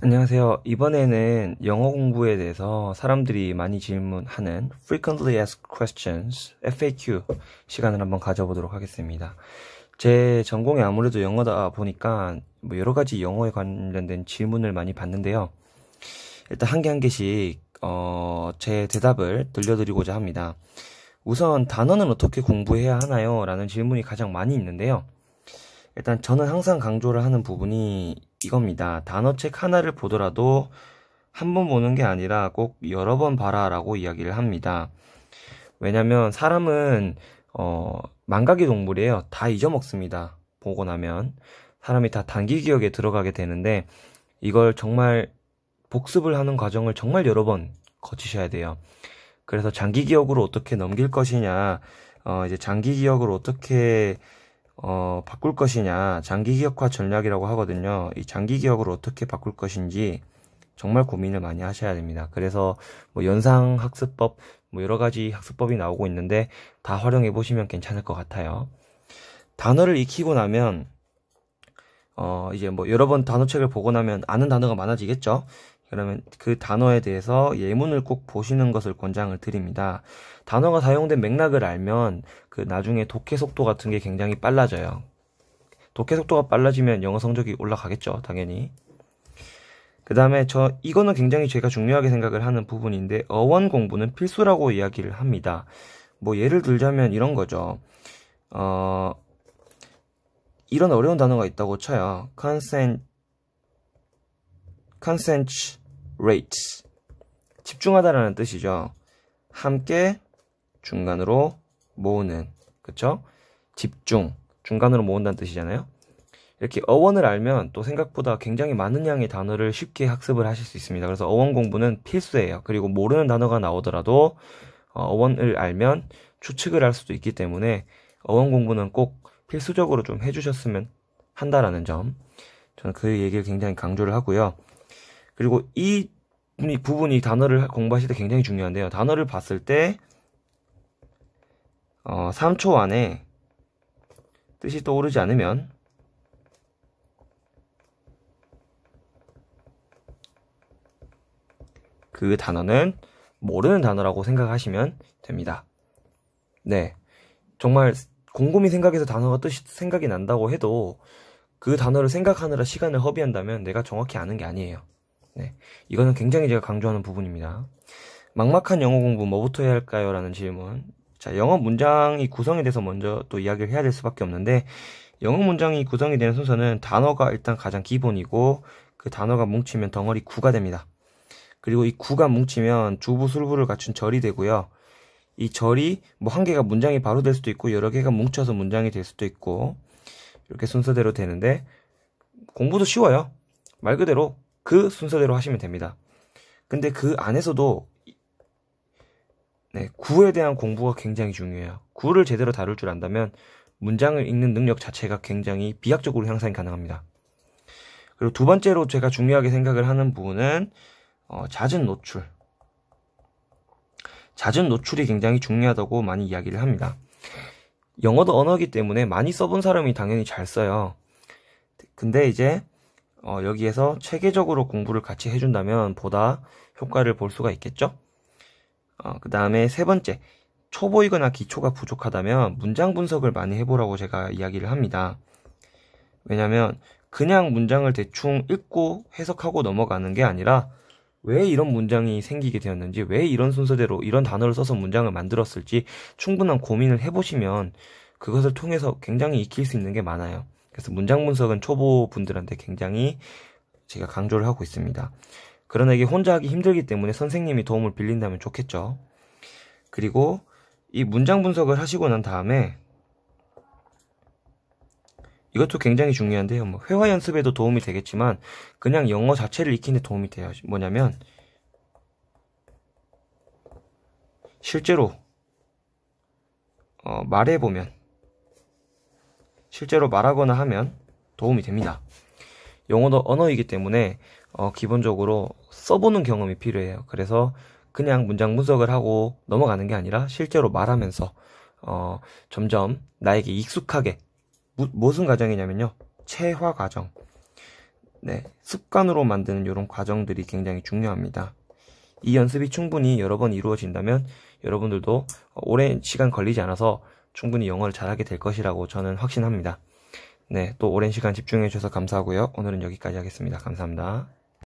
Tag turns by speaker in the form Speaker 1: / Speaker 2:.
Speaker 1: 안녕하세요. 이번에는 영어 공부에 대해서 사람들이 많이 질문하는 frequently asked questions FAQ 시간을 한번 가져보도록 하겠습니다. 제 전공이 아무래도 영어다 보니까 뭐 여러 가지 영어에 관련된 질문을 많이 받는데요. 일단 한 개 한 개씩 어, 제 대답을 들려드리고자 합니다. 우선 단어는 어떻게 공부해야 하나요? 라는 질문이 가장 많이 있는데요. 일단 저는 항상 강조를 하는 부분이 이겁니다. 단어책 하나를 보더라도 한 번 보는 게 아니라 꼭 여러 번 봐라라고 이야기를 합니다. 왜냐면 사람은 어, 망각의 동물이에요. 다 잊어먹습니다. 보고 나면 사람이 다 단기 기억에 들어가게 되는데 이걸 정말 복습을 하는 과정을 정말 여러 번 거치셔야 돼요. 그래서 장기 기억으로 어떻게 넘길 것이냐, 어, 이제 장기 기억으로 어떻게 어, 바꿀 것이냐 장기 기억화 전략이라고 하거든요. 이 장기 기억을 어떻게 바꿀 것인지 정말 고민을 많이 하셔야 됩니다. 그래서 뭐 연상 학습법 뭐 여러 가지 학습법이 나오고 있는데 다 활용해 보시면 괜찮을 것 같아요. 단어를 익히고 나면 어 이제 뭐 여러 번 단어책을 보고 나면 아는 단어가 많아지겠죠. 그러면 그 단어에 대해서 예문을 꼭 보시는 것을 권장을 드립니다. 단어가 사용된 맥락을 알면 그 나중에 독해 속도 같은 게 굉장히 빨라져요. 독해 속도가 빨라지면 영어 성적이 올라가겠죠, 당연히. 그 다음에 저 이거는 굉장히 제가 중요하게 생각을 하는 부분인데 어원 공부는 필수라고 이야기를 합니다. 뭐 예를 들자면 이런 거죠. 어 이런 어려운 단어가 있다고 쳐요. consent, consent, r a t e 집중하다라는 뜻이죠. 함께 중간으로 모으는. 그쵸? 집중. 중간으로 모은다는 뜻이잖아요. 이렇게 어원을 알면 또 생각보다 굉장히 많은 양의 단어를 쉽게 학습을 하실 수 있습니다. 그래서 어원 공부는 필수예요. 그리고 모르는 단어가 나오더라도 어, 어원을 알면 추측을 할 수도 있기 때문에 어원 공부는 꼭 필수적으로 좀 해주셨으면 한다라는 점. 저는 그 얘기를 굉장히 강조를 하고요. 그리고 이 부분이 단어를 공부하실 때 굉장히 중요한데요. 단어를 봤을 때 어, 3초 안에 뜻이 떠오르지 않으면 그 단어는 모르는 단어라고 생각하시면 됩니다. 네. 정말 곰곰이 생각해서 단어가 뜻이 생각이 난다고 해도 그 단어를 생각하느라 시간을 허비한다면 내가 정확히 아는 게 아니에요. 네. 이거는 굉장히 제가 강조하는 부분입니다. 막막한 영어 공부 뭐부터 해야 할까요? 라는 질문. 자, 영어 문장이 구성에 대해서 먼저 또 이야기를 해야 될 수밖에 없는데, 영어 문장이 구성이 되는 순서는 단어가 일단 가장 기본이고, 그 단어가 뭉치면 덩어리 구가 됩니다. 그리고 이 구가 뭉치면 주부, 술부를 갖춘 절이 되고요. 이 절이 뭐 한 개가 문장이 바로 될 수도 있고 여러 개가 뭉쳐서 문장이 될 수도 있고 이렇게 순서대로 되는데 공부도 쉬워요. 말 그대로 그 순서대로 하시면 됩니다. 근데 그 안에서도 네, 구에 대한 공부가 굉장히 중요해요. 구를 제대로 다룰 줄 안다면 문장을 읽는 능력 자체가 굉장히 비약적으로 향상이 가능합니다. 그리고 두 번째로 제가 중요하게 생각을 하는 부분은 어, 잦은 노출. 잦은 노출이 굉장히 중요하다고 많이 이야기를 합니다. 영어도 언어이기 때문에 많이 써본 사람이 당연히 잘 써요. 근데 이제 어, 여기에서 체계적으로 공부를 같이 해준다면 보다 효과를 볼 수가 있겠죠? 어, 그 다음에 세 번째, 초보이거나 기초가 부족하다면 문장 분석을 많이 해보라고 제가 이야기를 합니다. 왜냐하면 그냥 문장을 대충 읽고 해석하고 넘어가는 게 아니라 왜 이런 문장이 생기게 되었는지, 왜 이런 순서대로 이런 단어를 써서 문장을 만들었을지 충분한 고민을 해보시면 그것을 통해서 굉장히 익힐 수 있는 게 많아요. 그래서 문장 분석은 초보 분들한테 굉장히 제가 강조를 하고 있습니다. 그러나 이게 혼자 하기 힘들기 때문에 선생님이 도움을 빌린다면 좋겠죠. 그리고 이 문장 분석을 하시고 난 다음에 이것도 굉장히 중요한데요. 뭐 회화 연습에도 도움이 되겠지만 그냥 영어 자체를 익히는 데 도움이 돼요. 뭐냐면 실제로 어, 말해보면 실제로 말하거나 하면 도움이 됩니다. 영어도 언어이기 때문에 어, 기본적으로 써보는 경험이 필요해요. 그래서 그냥 문장 분석을 하고 넘어가는 게 아니라 실제로 말하면서 어, 점점 나에게 익숙하게 무, 무슨 과정이냐면요 체화 과정, 네 습관으로 만드는 이런 과정들이 굉장히 중요합니다. 이 연습이 충분히 여러 번 이루어진다면 여러분들도 오랜 시간 걸리지 않아서 충분히 영어를 잘하게 될 것이라고 저는 확신합니다. 네, 또 오랜 시간 집중해 주셔서 감사하고요. 오늘은 여기까지 하겠습니다. 감사합니다.